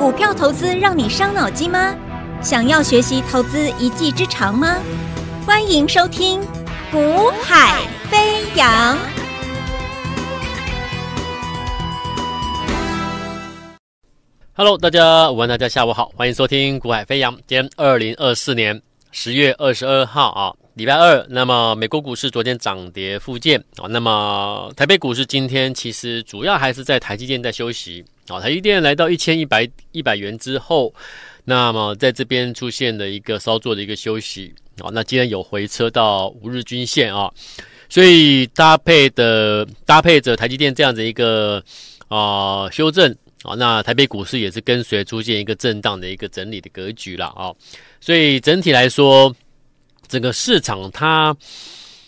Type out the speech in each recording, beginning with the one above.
股票投资让你伤脑筋吗？想要学习投资一技之长吗？欢迎收听《股海飞扬》。Hello，大家，午安，大家下午好，欢迎收听《股海飞扬》。今天二零二四年十月二十二号啊，礼拜二。那么美国股市昨天涨跌互见啊，那么台北股市今天其实主要还是在台积电在休息。啊，台积电来到一千一百一百元之后，那么在这边出现的一个稍作的一个休息。啊，那既然有回撤到五日均线啊，所以搭配的搭配着台积电这样的一个啊修正啊，那台北股市也是跟随出现一个震荡的一个整理的格局了啊。所以整体来说，整个市场它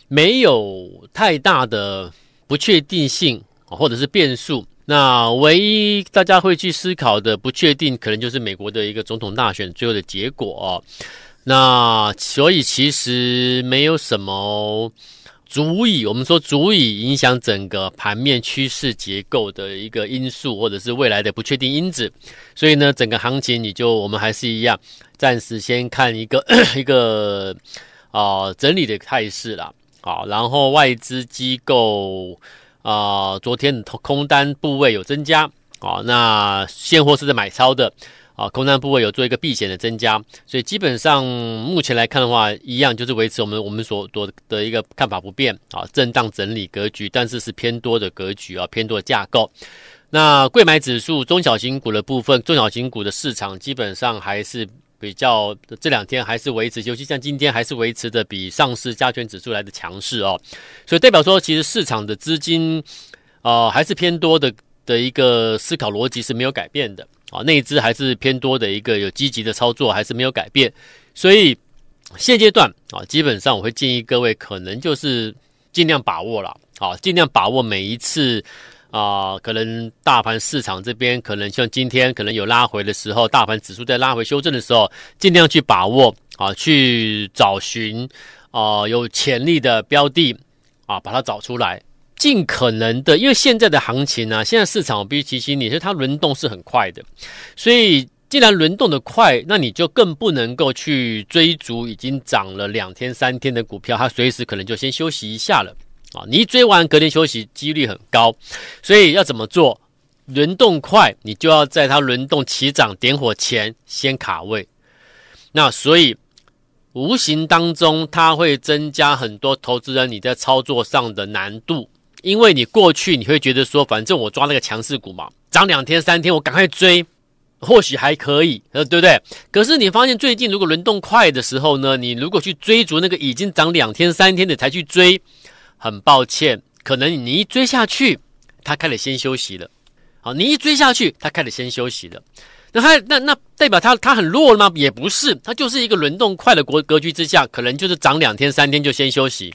没有太大的不确定性或者是变数。那唯一大家会去思考的不确定，可能就是美国的一个总统大选最后的结果。那所以其实没有什么足以我们说足以影响整个盘面趋势结构的一个因素，或者是未来的不确定因子。所以呢，整个行情你就我们还是一样，暂时先看一个 一个啊整理的态势啦。好，然后外资机构。啊，昨天空单部位有增加啊，那现货是在买超的啊，空单部位有做一个避险的增加，所以基本上目前来看的话，一样就是维持我们我们所多的一个看法不变啊，震荡整理格局，但是是偏多的格局啊，偏多的架构。那贵买指数中小型股的部分，中小型股的市场基本上还是。比较这两天还是维持，尤其像今天还是维持的比上市加权指数来的强势哦，所以代表说，其实市场的资金啊还是偏多的的一个思考逻辑是没有改变的啊，内资还是偏多的一个有积极的操作还是没有改变，所以现阶段啊，基本上我会建议各位可能就是尽量把握了，啊，尽量把握每一次。啊，可能大盘市场这边可能像今天可能有拉回的时候，大盘指数在拉回修正的时候，尽量去把握，啊，去找寻，啊，有潜力的标的，啊，把它找出来，尽可能的，因为现在的行情呢，现在市场必须提醒你，是它轮动是很快的，所以既然轮动的快，那你就更不能够去追逐已经涨了两天三天的股票，它随时可能就先休息一下了。啊，你一追完，隔天休息几率很高，所以要怎么做？轮动快，你就要在它轮动起涨点火前先卡位。那所以无形当中它会增加很多投资人你在操作上的难度，因为你过去你会觉得说，反正我抓那个强势股嘛，涨两天三天我赶快追，或许还可以，呃，对不对？可是你发现最近如果轮动快的时候呢，你如果去追逐那个已经涨两天三天的才去追。很抱歉，可能你一追下去，他开始先休息了。好，你一追下去，他开始先休息了。那他那那代表他他很弱了吗？也不是，他就是一个轮动快的国格局之下，可能就是涨两天三天就先休息。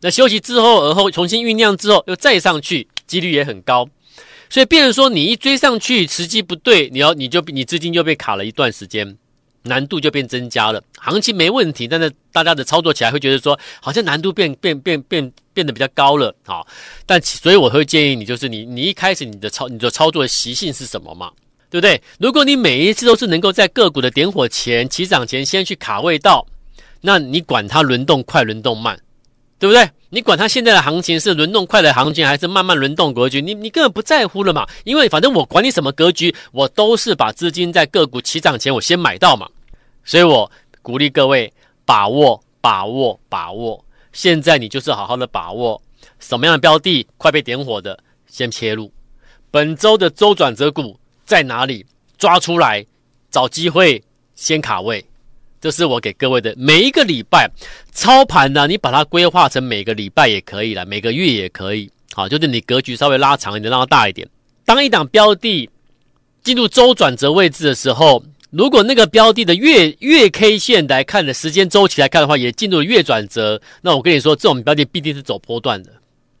那休息之后，而后重新酝酿之后，又再上去，几率也很高。所以变人说你一追上去，时机不对，你要你就你资金就被卡了一段时间。难度就变增加了，行情没问题，但是大家的操作起来会觉得说，好像难度变变变变变得比较高了啊。但所以我会建议你，就是你你一开始你的操你的操作习性是什么嘛，对不对？如果你每一次都是能够在个股的点火前、起涨前先去卡位到，那你管它轮动快轮动慢。对不对？你管它现在的行情是轮动快的行情，还是慢慢轮动格局，你你根本不在乎了嘛？因为反正我管你什么格局，我都是把资金在个股起涨前我先买到嘛。所以我鼓励各位把握、把握、把握。现在你就是好好的把握什么样的标的快被点火的，先切入。本周的周转折股在哪里抓出来？找机会先卡位。这是我给各位的每一个礼拜操盘呢，你把它规划成每个礼拜也可以了，每个月也可以，好，就是你格局稍微拉长一点，让它大一点。当一档标的进入周转折位置的时候，如果那个标的的月月 K 线来看的时间周期来看的话，也进入了月转折，那我跟你说，这种标的必定是走波段的，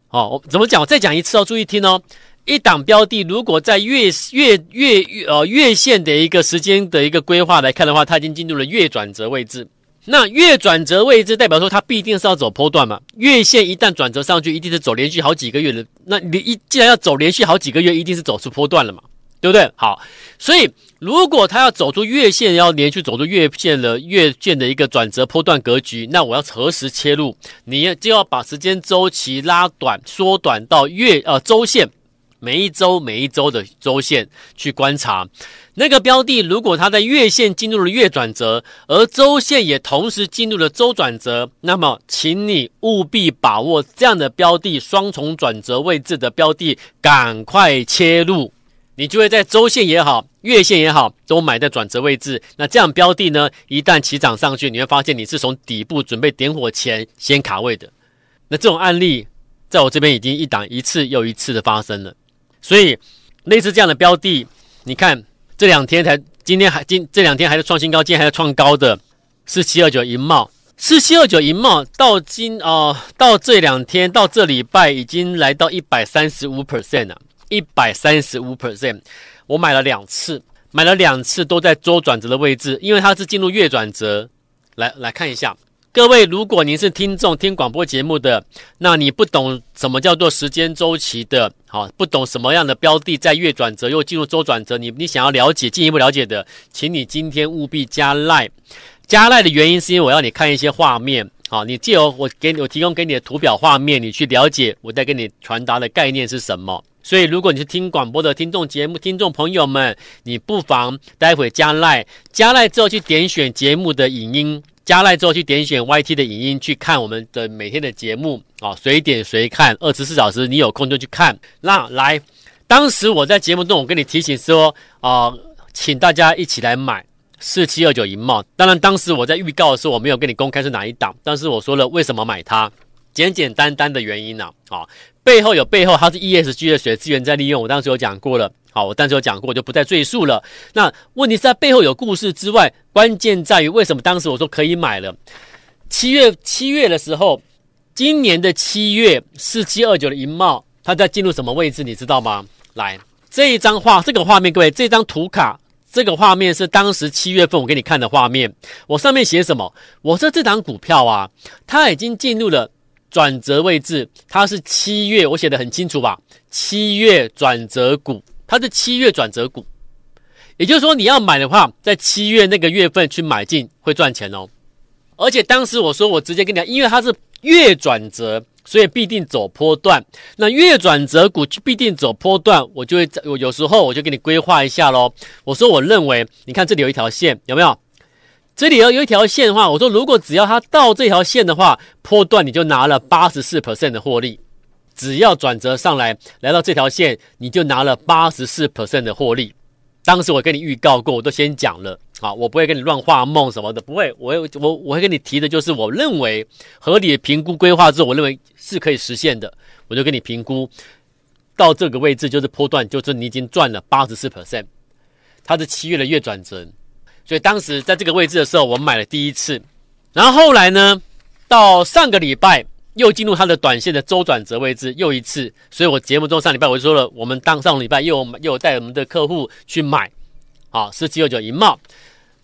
好，我怎么讲？我再讲一次，要注意听哦。一档标的，如果在月月月呃月线的一个时间的一个规划来看的话，它已经进入了月转折位置。那月转折位置代表说它必定是要走坡段嘛？月线一旦转折上去，一定是走连续好几个月的。那你一既然要走连续好几个月，一定是走出波段了嘛？对不对？好，所以如果它要走出月线，要连续走出月线的月线的一个转折波段格局，那我要何时切入？你就要把时间周期拉短，缩短到月呃周线。每一周每一周的周线去观察，那个标的如果它在月线进入了月转折，而周线也同时进入了周转折，那么请你务必把握这样的标的双重转折位置的标的，赶快切入，你就会在周线也好，月线也好都买在转折位置。那这样标的呢，一旦起涨上去，你会发现你是从底部准备点火前先卡位的。那这种案例在我这边已经一档一次又一次的发生了。所以，类似这样的标的，你看这两天才，今天还今这两天还在创新高，今天还在创高的，四七二九银茂，四七二九银茂到今哦，到这两天，到这礼拜已经来到一百三十五 percent 了，一百三十五 percent，我买了两次，买了两次都在周转折的位置，因为它是进入月转折，来来看一下。各位，如果您是听众听广播节目的，那你不懂什么叫做时间周期的，好，不懂什么样的标的在月转折又进入周转折，你你想要了解进一步了解的，请你今天务必加赖。加赖的原因是因为我要你看一些画面，好，你借由我给我提供给你的图表画面，你去了解我在跟你传达的概念是什么。所以，如果你是听广播的听众节目听众朋友们，你不妨待会加赖，加赖之后去点选节目的影音。加赖之后去点选 YT 的影音去看我们的每天的节目啊，谁点谁看，二十四小时你有空就去看。那来，当时我在节目中我跟你提醒说啊，请大家一起来买四七二九银帽。当然当时我在预告的时候我没有跟你公开是哪一档，但是我说了为什么买它，简简单单的原因呢？啊，背后有背后它是 ESG 的水资源在利用，我当时有讲过了。好，我当时有讲过，我就不再赘述了。那问题是在背后有故事之外，关键在于为什么当时我说可以买了？七月七月的时候，今年的七月四七二九的银贸，它在进入什么位置？你知道吗？来，这一张画，这个画面，各位，这张图卡，这个画面是当时七月份我给你看的画面。我上面写什么？我说这档股票啊，它已经进入了转折位置，它是七月，我写的很清楚吧？七月转折股。它是七月转折股，也就是说你要买的话，在七月那个月份去买进会赚钱哦。而且当时我说我直接跟你讲，因为它是月转折，所以必定走波段。那月转折股就必定走波段，我就会我有时候我就给你规划一下喽。我说我认为，你看这里有一条线有没有？这里要有一条线的话，我说如果只要它到这条线的话，波段你就拿了八十四 percent 的获利。只要转折上来，来到这条线，你就拿了八十四 percent 的获利。当时我跟你预告过，我都先讲了啊，我不会跟你乱画梦什么的，不会。我我我会跟你提的就是，我认为合理的评估规划之后，我认为是可以实现的。我就跟你评估到这个位置，就是波段，就是你已经赚了八十四 percent。它是七月的月转折，所以当时在这个位置的时候，我买了第一次。然后后来呢，到上个礼拜。又进入它的短线的周转折位置，又一次。所以我节目中上礼拜我就说了，我们当上礼拜又又带我们的客户去买，啊，十七六九银帽，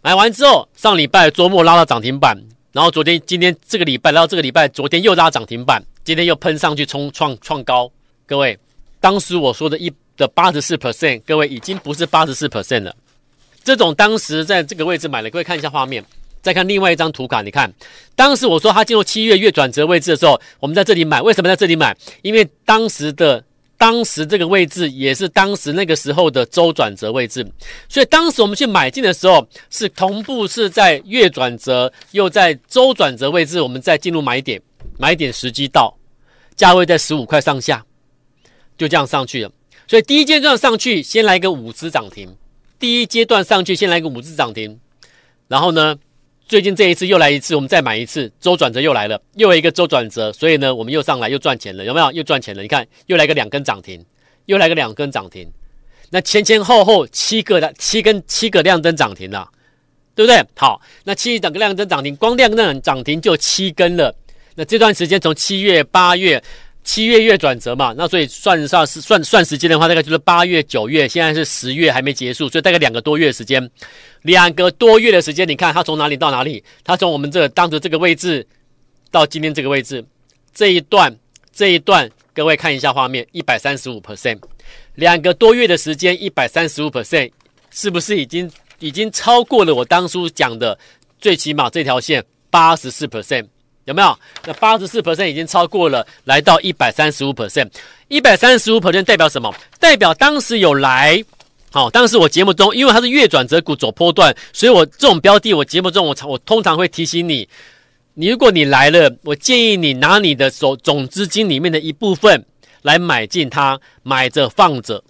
买完之后上礼拜周末拉到涨停板，然后昨天今天这个礼拜，然后这个礼拜昨天又拉涨停板，今天又喷上去冲创创高。各位，当时我说的一的八十四 percent，各位已经不是八十四 percent 了。这种当时在这个位置买了，各位看一下画面。再看另外一张图卡，你看，当时我说它进入七月月转折位置的时候，我们在这里买，为什么在这里买？因为当时的当时这个位置也是当时那个时候的周转折位置，所以当时我们去买进的时候是同步，是在月转折又在周转折位置，我们再进入买点，买点时机到，价位在十五块上下，就这样上去了。所以第一阶段上去，先来一个五只涨停；第一阶段上去，先来一个五只涨停，然后呢？最近这一次又来一次，我们再买一次，周转折又来了，又一个周转折，所以呢，我们又上来又赚钱了，有没有？又赚钱了？你看，又来个两根涨停，又来个两根涨停，那前前后后七个的七根七个亮灯涨停了，对不对？好，那七个亮灯涨停，光亮灯涨停就七根了，那这段时间从七月八月。七月月转折嘛，那所以算上是算算时间的话，大概就是八月、九月，现在是十月还没结束，所以大概两个多月时间，两个多月的时间，你看它从哪里到哪里？它从我们这当着这个位置到今天这个位置，这一段这一段，各位看一下画面，一百三十五 percent，两个多月的时间，一百三十五 percent，是不是已经已经超过了我当初讲的最起码这条线八十四 percent？有没有？那八十四 percent 已经超过了，来到一百三十五 percent。一百三十五 percent 代表什么？代表当时有来。好，当时我节目中，因为它是月转折股走波段，所以我这种标的，我节目中我常我通常会提醒你，你如果你来了，我建议你拿你的手总资金里面的一部分来买进它，买着放着，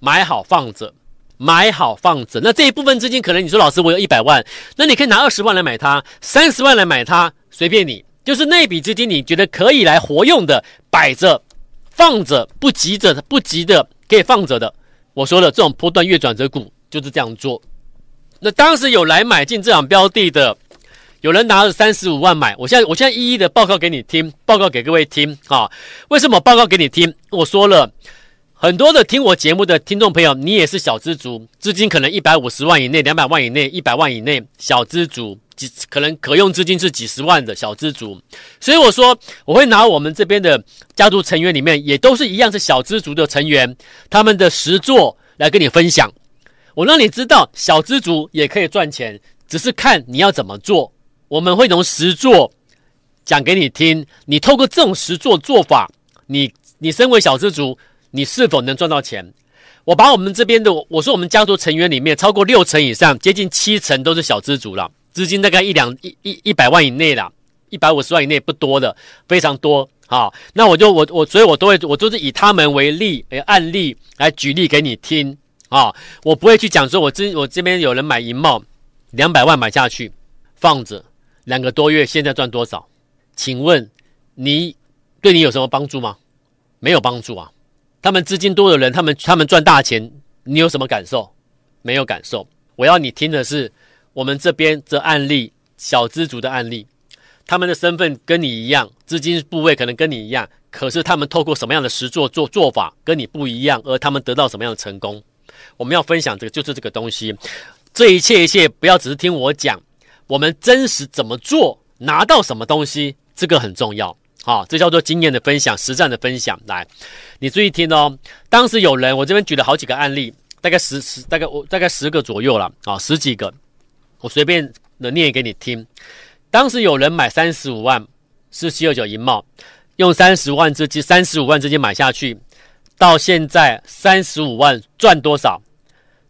买好放着，买好放着。那这一部分资金，可能你说老师我有一百万，那你可以拿二十万来买它，三十万来买它，随便你。就是那笔资金，你觉得可以来活用的，摆着、放着不急着、不急的可以放着的。我说了，这种波段月转折股就是这样做。那当时有来买进这场标的的，有人拿了三十五万买，我现在我现在一一的报告给你听，报告给各位听啊。为什么报告给你听？我说了很多的听我节目的听众朋友，你也是小资族，资金可能一百五十万以内、两百万以内、一百万以内，小资族。几可能可用资金是几十万的小资族，所以我说我会拿我们这边的家族成员里面也都是一样是小资族的成员，他们的实座来跟你分享，我让你知道小资族也可以赚钱，只是看你要怎么做。我们会从实座讲给你听，你透过这种实座做法，你你身为小资族，你是否能赚到钱？我把我们这边的我说我们家族成员里面超过六成以上，接近七成都是小资族了。资金大概一两一一一百万以内啦，一百五十万以内不多的，非常多啊。那我就我我所以，我都会我就是以他们为例，哎案例来举例给你听啊。我不会去讲说，我这我这边有人买银帽，两百万买下去，放着两个多月，现在赚多少？请问你对你有什么帮助吗？没有帮助啊。他们资金多的人，他们他们赚大钱，你有什么感受？没有感受。我要你听的是。我们这边则案例，小资族的案例，他们的身份跟你一样，资金部位可能跟你一样，可是他们透过什么样的实做做做法跟你不一样，而他们得到什么样的成功，我们要分享这个就是这个东西。这一切一切不要只是听我讲，我们真实怎么做，拿到什么东西，这个很重要。好，这叫做经验的分享，实战的分享。来，你注意听哦。当时有人，我这边举了好几个案例，大概十十大概我大概十个左右了啊，十几个。我随便的念给你听，当时有人买三十五万，四七二九银贸，用三十万资金，三十五万资金买下去，到现在三十五万赚多少？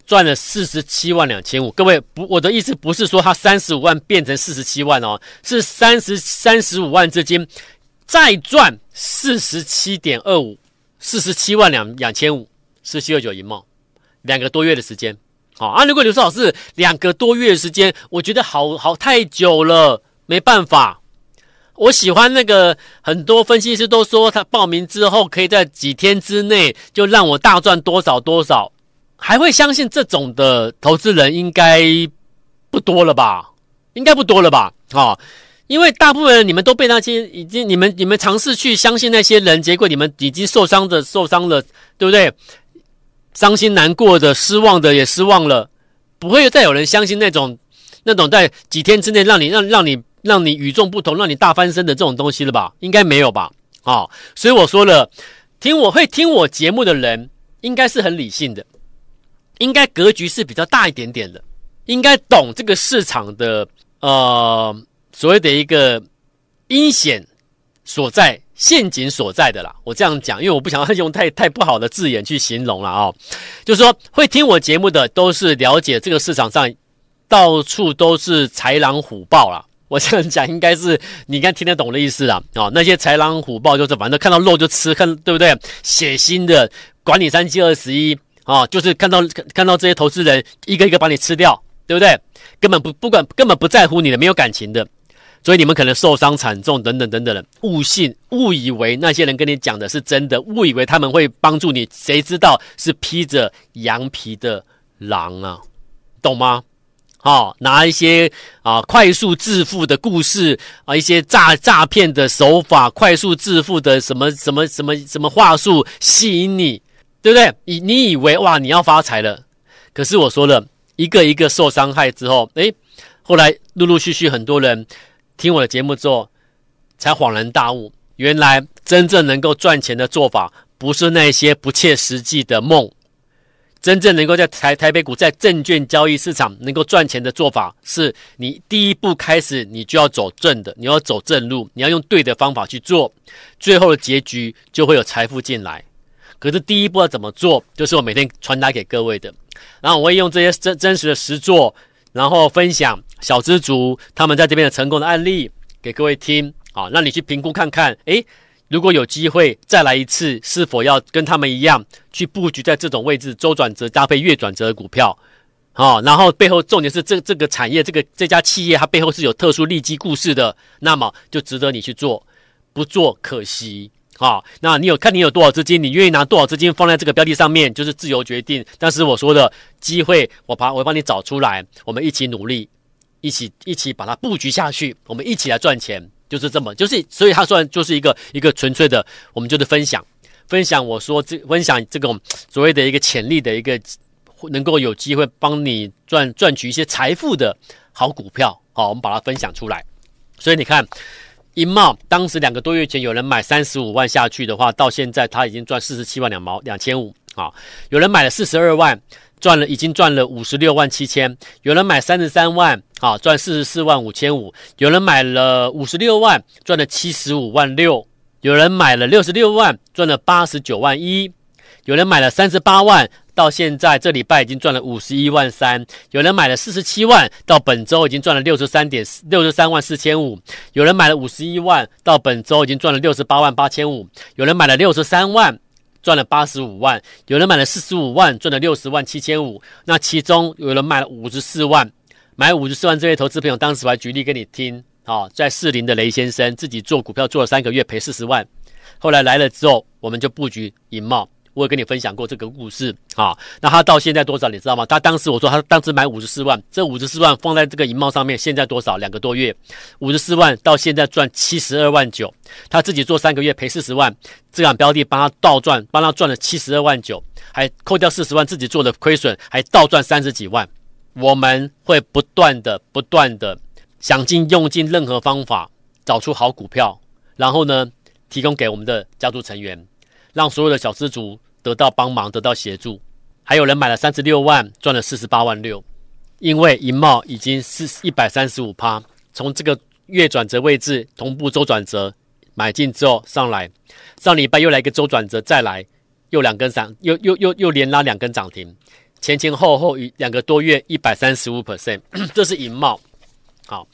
赚了四十七万两千五。各位，不，我的意思不是说他三十五万变成四十七万哦，是三十三十五万资金再赚四十七点二五，四十七万两两千五，四七二九银贸，两个多月的时间。好啊，如果刘少老师两个多月时间，我觉得好好太久了，没办法。我喜欢那个，很多分析师都说他报名之后可以在几天之内就让我大赚多少多少，还会相信这种的投资人应该不多了吧？应该不多了吧？啊，因为大部分人你们都被那些已经你们你们尝试去相信那些人，结果你们已经受伤的受伤了，对不对？伤心难过的、失望的也失望了，不会再有人相信那种、那种在几天之内让你、让、让你、让你与众不同、让你大翻身的这种东西了吧？应该没有吧？啊，所以我说了，听我会听我节目的人，应该是很理性的，应该格局是比较大一点点的，应该懂这个市场的呃所谓的一个阴险所在。陷阱所在的啦，我这样讲，因为我不想要用太太不好的字眼去形容了啊，就是说会听我节目的都是了解这个市场上到处都是豺狼虎豹了。我这样讲应该是你该听得懂的意思啦，哦，那些豺狼虎豹就是反正看到肉就吃，看对不对？血腥的，管你三七二十一啊，就是看到看到这些投资人一个一个把你吃掉，对不对？根本不不管根本不在乎你的，没有感情的。所以你们可能受伤惨重，等等等等。误信，误以为那些人跟你讲的是真的，误以为他们会帮助你，谁知道是披着羊皮的狼啊？懂吗？好，拿一些啊快速致富的故事啊，一些诈诈骗的手法，快速致富的什么什么什么什么话术吸引你，对不对？你你以为哇，你要发财了，可是我说了一个一个受伤害之后，诶，后来陆陆续续很多人。听我的节目之后，才恍然大悟，原来真正能够赚钱的做法，不是那些不切实际的梦。真正能够在台台北股在证券交易市场能够赚钱的做法，是你第一步开始，你就要走正的，你要走正路，你要用对的方法去做，最后的结局就会有财富进来。可是第一步要怎么做，就是我每天传达给各位的。然后我会用这些真真实的实作然后分享小知足他们在这边的成功的案例给各位听啊，让你去评估看看，诶，如果有机会再来一次，是否要跟他们一样去布局在这种位置周转折搭配月转折的股票，啊，然后背后重点是这这个产业这个这家企业它背后是有特殊利基故事的，那么就值得你去做，不做可惜。好，那你有看你有多少资金，你愿意拿多少资金放在这个标的上面，就是自由决定。但是我说的机会，我把我帮你找出来，我们一起努力，一起一起把它布局下去，我们一起来赚钱，就是这么，就是所以它算就是一个一个纯粹的，我们就是分享分享，我说这分享这种所谓的一个潜力的一个能够有机会帮你赚赚取一些财富的好股票，好，我们把它分享出来。所以你看。一毛，当时两个多月前有人买三十五万下去的话，到现在他已经赚四十七万两毛两千五。啊，有人买了四十二万，赚了已经赚了五十六万七千。有人买三十三万，啊，赚四十四万五千五。有人买了五十六万，赚了七十五万六。有人买了六十六万，赚了八十九万一。有人买了三十八万，到现在这礼拜已经赚了五十一万三。有人买了四十七万，到本周已经赚了六十三点六十三万四千五。有人买了五十一万，到本周已经赚了六十八万八千五。有人买了六十三万，赚了八十五万。有人买了四十五万，赚了六十万七千五。那其中有人买了五十四万，买五十四万这些投资朋友，当时我还举例给你听啊，在士林的雷先生自己做股票做了三个月赔四十万，后来来了之后我们就布局银茂，我也跟你分享过这个故事啊，那他到现在多少你知道吗？他当时我说他当时买五十四万，这五十四万放在这个银帽上面，现在多少？两个多月，五十四万到现在赚七十二万九，他自己做三个月赔四十万，这档标的帮他倒赚，帮他赚了七十二万九，还扣掉四十万自己做的亏损，还倒赚三十几万。我们会不断的、不断的想尽用尽任何方法找出好股票，然后呢，提供给我们的家族成员，让所有的小资族得到帮忙，得到协助，还有人买了三十六万，赚了四十八万六。因为银茂已经四一百三十五趴，从这个月转折位置同步周转折买进之后上来，上礼拜又来一个周转折，再来又两根上，又又又又连拉两根涨停，前前后后一两个多月一百三十五 percent，这是银茂。好，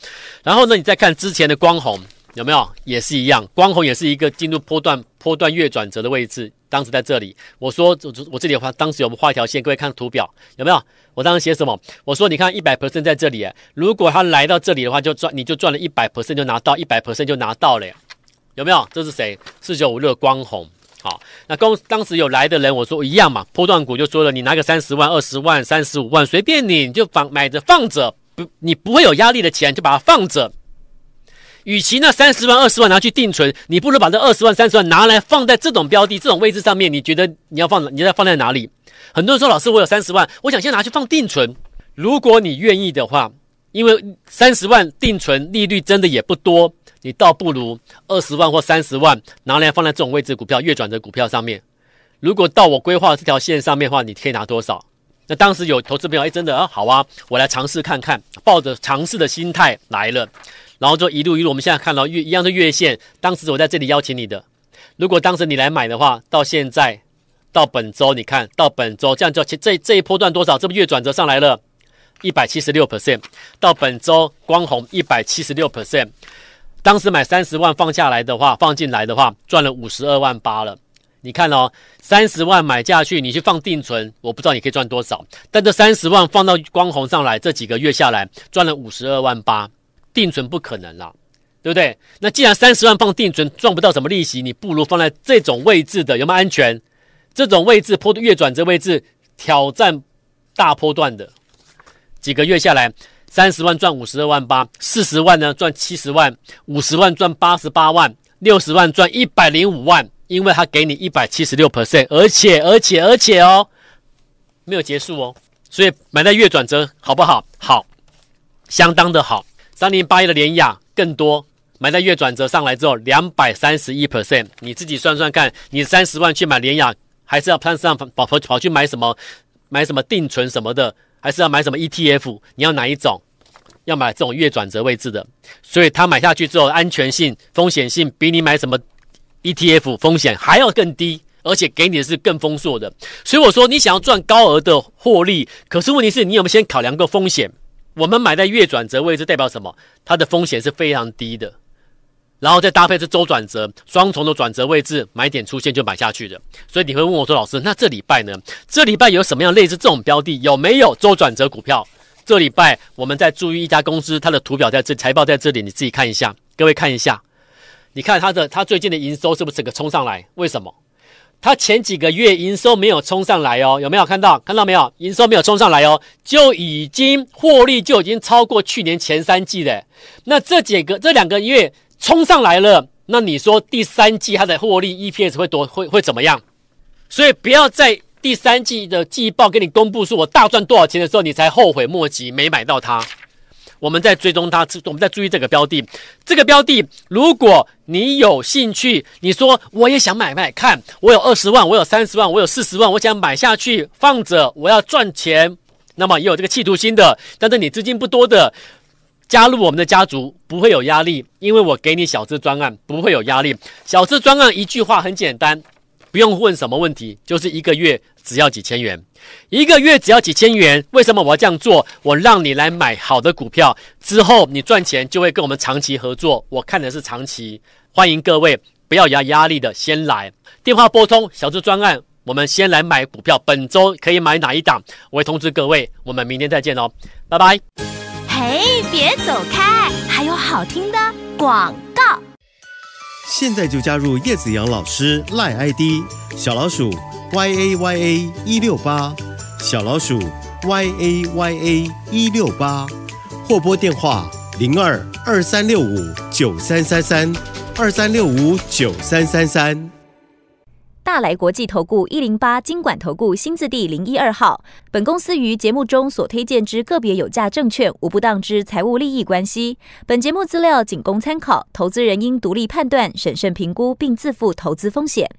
然后呢，你再看之前的光红，有没有也是一样？光红也是一个进入波段、波段越转折的位置。当时在这里，我说我我这里画，当时我们画一条线，各位看图表有没有？我当时写什么？我说你看一百 percent 在这里，如果他来到这里的话，就赚你就赚了一百 percent 就拿到一百 percent 就拿到了，有没有？这是谁？四九五六光红。好，那公当时有来的人，我说一样嘛，波段股就说了，你拿个三十万、二十万、三十五万随便你，你，就放买着放着，不你不会有压力的钱就把它放着。与其那三十万二十万拿去定存，你不如把这二十万三十万拿来放在这种标的这种位置上面。你觉得你要放你要放在哪里？很多人说老师，我有三十万，我想先拿去放定存。如果你愿意的话，因为三十万定存利率真的也不多，你倒不如二十万或三十万拿来放在这种位置股票月转的股票上面。如果到我规划这条线上面的话，你可以拿多少？那当时有投资朋友哎，真的啊，好啊，我来尝试看看，抱着尝试的心态来了。然后就一路一路，我们现在看到月一样是月线。当时我在这里邀请你的，如果当时你来买的话，到现在到本周，你看到本周这样就，这这一波段多少？这不月转折上来了，一百七十六 percent。到本周光红一百七十六 percent。当时买三十万放下来的话，放进来的话，赚了五十二万八了。你看哦，三十万买下去，你去放定存，我不知道你可以赚多少，但这三十万放到光红上来，这几个月下来赚了五十二万八。定存不可能了，对不对？那既然三十万放定存赚不到什么利息，你不如放在这种位置的有没有安全？这种位置破月转折位置挑战大波段的，几个月下来，三十万赚五十二万八，四十万呢赚七十万，五十万赚八十八万，六十万赚一百零五万，因为他给你一百七十六 percent，而且而且而且哦，没有结束哦，所以买在月转折好不好？好，相当的好。三零八一的联雅更多，买在月转折上来之后两百三十一 percent，你自己算算看，你三十万去买联雅，还是要摊上跑跑跑去买什么买什么定存什么的，还是要买什么 ETF？你要哪一种？要买这种月转折位置的，所以他买下去之后安全性风险性比你买什么 ETF 风险还要更低，而且给你的是更丰硕的。所以我说，你想要赚高额的获利，可是问题是你有没有先考量过风险？我们买在月转折位置代表什么？它的风险是非常低的，然后再搭配是周转折，双重的转折位置买点出现就买下去的。所以你会问我说，老师，那这礼拜呢？这礼拜有什么样类似这种标的？有没有周转折股票？这礼拜我们在注意一家公司，它的图表在这，财报在这里，你自己看一下，各位看一下，你看它的它最近的营收是不是个冲上来？为什么？它前几个月营收没有冲上来哦，有没有看到？看到没有？营收没有冲上来哦，就已经获利就已经超过去年前三季的。那这几个这两个月冲上来了，那你说第三季它的获利 EPS 会多会会怎么样？所以不要在第三季的季报给你公布说我大赚多少钱的时候，你才后悔莫及没买到它。我们在追踪它，我们在注意这个标的。这个标的，如果你有兴趣，你说我也想买卖看，我有二十万，我有三十万，我有四十万，我想买下去放着，我要赚钱，那么也有这个企图心的。但是你资金不多的，加入我们的家族不会有压力，因为我给你小资专案不会有压力。小资专案一句话很简单，不用问什么问题，就是一个月。只要几千元，一个月只要几千元。为什么我要这样做？我让你来买好的股票，之后你赚钱就会跟我们长期合作。我看的是长期，欢迎各位，不要压压力的，先来电话拨通小猪专案。我们先来买股票，本周可以买哪一档，我会通知各位。我们明天再见哦，拜拜。嘿，别走开，还有好听的广告。现在就加入叶子阳老师赖 ID 小老鼠。y a y a 一六八小老鼠 y a y a 一六八或拨电话零二二三六五九三三三二三六五九三三三大来国际投顾一零八经管投顾新字第零一二号本公司于节目中所推荐之个别有价证券无不当之财务利益关系本节目资料仅供参考投资人应独立判断审慎评估并自负投资风险。